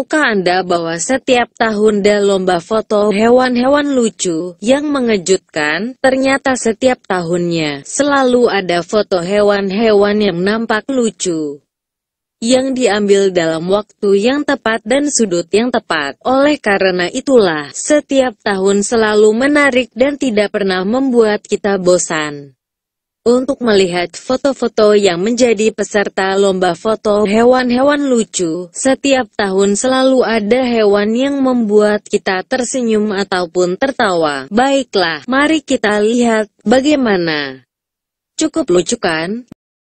Tahukah Anda bahwa setiap tahun ada lomba foto hewan-hewan lucu yang mengejutkan? Ternyata setiap tahunnya selalu ada foto hewan-hewan yang nampak lucu yang diambil dalam waktu yang tepat dan sudut yang tepat. Oleh karena itulah, setiap tahun selalu menarik dan tidak pernah membuat kita bosan untuk melihat foto-foto yang menjadi peserta lomba foto hewan-hewan lucu. Setiap tahun selalu ada hewan yang membuat kita tersenyum ataupun tertawa. Baiklah, mari kita lihat bagaimana. Cukup lucu kan?